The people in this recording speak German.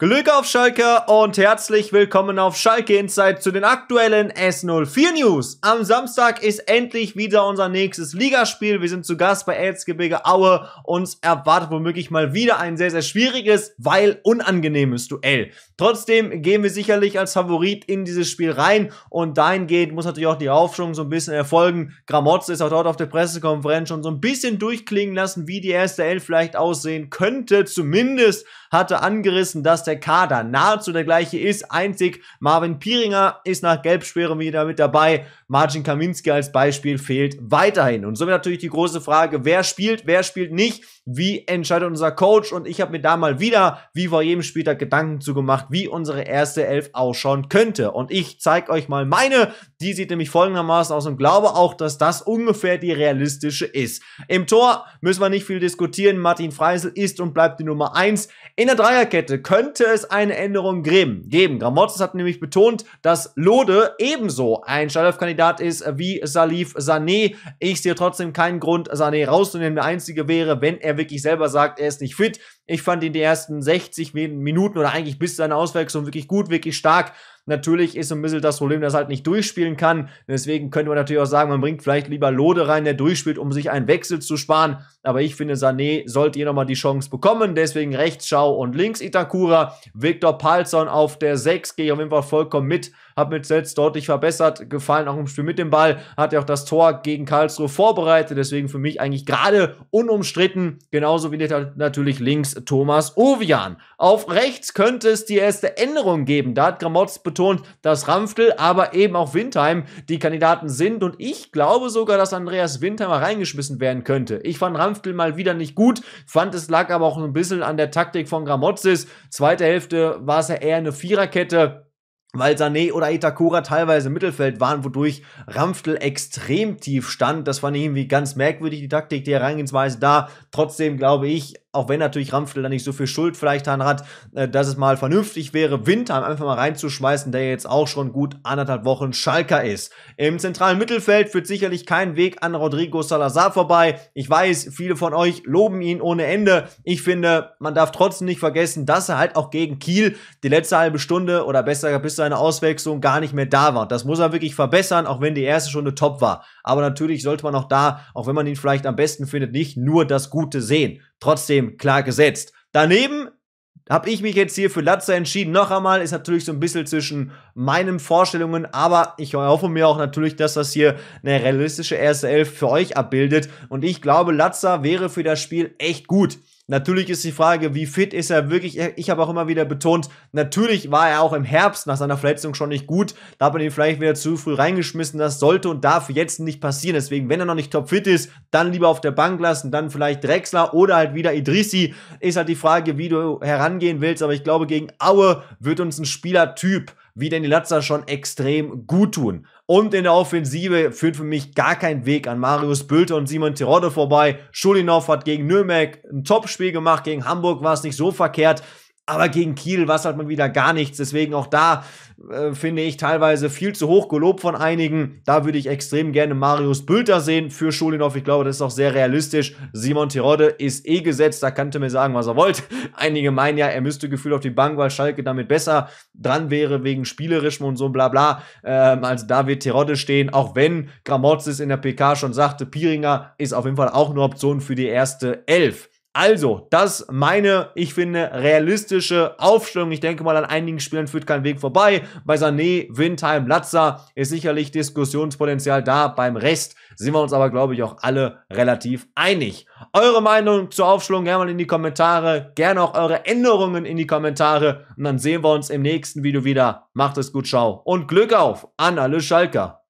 Glück auf Schalke und herzlich willkommen auf Schalke Inside zu den aktuellen S04 News. Am Samstag ist endlich wieder unser nächstes Ligaspiel. Wir sind zu Gast bei Erzgebirge Aue. Uns erwartet womöglich mal wieder ein sehr, sehr schwieriges, weil unangenehmes Duell. Trotzdem gehen wir sicherlich als Favorit in dieses Spiel rein und dahingehend muss natürlich auch die Aufschwung so ein bisschen erfolgen. Gramotz ist auch dort auf der Pressekonferenz schon so ein bisschen durchklingen lassen, wie die erste Elf vielleicht aussehen könnte. Zumindest hatte angerissen, dass der Kader nahezu der gleiche ist. Einzig Marvin Pieringer ist nach Gelbsperre wieder mit dabei. Marcin Kaminski als Beispiel fehlt weiterhin. Und somit natürlich die große Frage, wer spielt, wer spielt nicht? Wie entscheidet unser Coach? Und ich habe mir da mal wieder, wie vor jedem Spieltag, Gedanken zugemacht, wie unsere erste Elf ausschauen könnte. Und ich zeige euch mal meine. Die sieht nämlich folgendermaßen aus und glaube auch, dass das ungefähr die realistische ist. Im Tor müssen wir nicht viel diskutieren. Martin Freisel ist und bleibt die Nummer 1. In der Dreierkette könnte sollte es eine Änderung geben. geben. Gramotzes hat nämlich betont, dass Lode ebenso ein Startelf-Kandidat ist wie Salif Sané. Ich sehe trotzdem keinen Grund, Sané rauszunehmen. Der einzige wäre, wenn er wirklich selber sagt, er ist nicht fit, ich fand ihn die ersten 60 Minuten oder eigentlich bis seine Auswechslung wirklich gut, wirklich stark. Natürlich ist so ein bisschen das Problem, dass er halt nicht durchspielen kann. Deswegen könnte man natürlich auch sagen, man bringt vielleicht lieber Lode rein, der durchspielt, um sich einen Wechsel zu sparen. Aber ich finde, Sané sollte hier nochmal die Chance bekommen. Deswegen rechts Schau und links Itakura. Viktor Palzon auf der 6 gehe ich auf jeden Fall vollkommen mit. Hat mit selbst deutlich verbessert. Gefallen auch im Spiel mit dem Ball. Hat ja auch das Tor gegen Karlsruhe vorbereitet. Deswegen für mich eigentlich gerade unumstritten. Genauso wie natürlich links Thomas Ovian. Auf rechts könnte es die erste Änderung geben. Da hat Gramotz betont, dass Ramftel, aber eben auch Windheim die Kandidaten sind. Und ich glaube sogar, dass Andreas Windheimer reingeschmissen werden könnte. Ich fand Ramftel mal wieder nicht gut, fand es lag aber auch ein bisschen an der Taktik von Gramotzis. Zweite Hälfte war es ja eher eine Viererkette weil Sané oder Itakura teilweise im Mittelfeld waren, wodurch Ramftel extrem tief stand. Das fand ich irgendwie ganz merkwürdig, die Taktik, die Herangehensweise da. Trotzdem glaube ich, auch wenn natürlich Ramftel da nicht so viel Schuld vielleicht daran hat, äh, dass es mal vernünftig wäre, Windheim einfach mal reinzuschmeißen, der jetzt auch schon gut anderthalb Wochen Schalker ist. Im zentralen Mittelfeld führt sicherlich kein Weg an Rodrigo Salazar vorbei. Ich weiß, viele von euch loben ihn ohne Ende. Ich finde, man darf trotzdem nicht vergessen, dass er halt auch gegen Kiel die letzte halbe Stunde oder besser bis zu einer Auswechslung gar nicht mehr da war. Das muss er wirklich verbessern, auch wenn die erste Stunde top war. Aber natürlich sollte man auch da, auch wenn man ihn vielleicht am besten findet, nicht nur das Gute sehen trotzdem klar gesetzt. Daneben habe ich mich jetzt hier für Latza entschieden. Noch einmal ist natürlich so ein bisschen zwischen meinen Vorstellungen, aber ich hoffe mir auch natürlich, dass das hier eine realistische erste Elf für euch abbildet. Und ich glaube, Latza wäre für das Spiel echt gut. Natürlich ist die Frage, wie fit ist er wirklich? Ich habe auch immer wieder betont, natürlich war er auch im Herbst nach seiner Verletzung schon nicht gut. Da hat man ihn vielleicht wieder zu früh reingeschmissen. Das sollte und darf jetzt nicht passieren. Deswegen, wenn er noch nicht topfit ist, dann lieber auf der Bank lassen, dann vielleicht Drexler oder halt wieder Idrissi. Ist halt die Frage, wie du herangehen willst. Aber ich glaube, gegen Aue wird uns ein Spielertyp wie denn die Latzer schon extrem gut tun. Und in der Offensive führt für mich gar kein Weg an Marius Bülter und Simon Tirode vorbei. Schulinov hat gegen Nürnberg ein Topspiel gemacht, gegen Hamburg war es nicht so verkehrt. Aber gegen Kiel war es halt mal wieder gar nichts. Deswegen auch da äh, finde ich teilweise viel zu hoch gelobt von einigen. Da würde ich extrem gerne Marius Bülter sehen für Schulinov. Ich glaube, das ist auch sehr realistisch. Simon Tirode ist eh gesetzt. Da kannte mir sagen, was er wollte. Einige meinen ja, er müsste gefühlt auf die Bank, weil Schalke damit besser dran wäre wegen spielerischem und so bla bla. Ähm, also da wird Tirode stehen. Auch wenn Gramotzis in der PK schon sagte, Piringer ist auf jeden Fall auch eine Option für die erste Elf. Also, das meine, ich finde, realistische Aufstellung. Ich denke mal, an einigen Spielern führt kein Weg vorbei. Bei Sané, Windheim, Latza ist sicherlich Diskussionspotenzial da. Beim Rest sind wir uns aber, glaube ich, auch alle relativ einig. Eure Meinung zur Aufstellung gerne mal in die Kommentare. Gerne auch eure Änderungen in die Kommentare. Und dann sehen wir uns im nächsten Video wieder. Macht es gut, ciao und Glück auf an alle Schalker.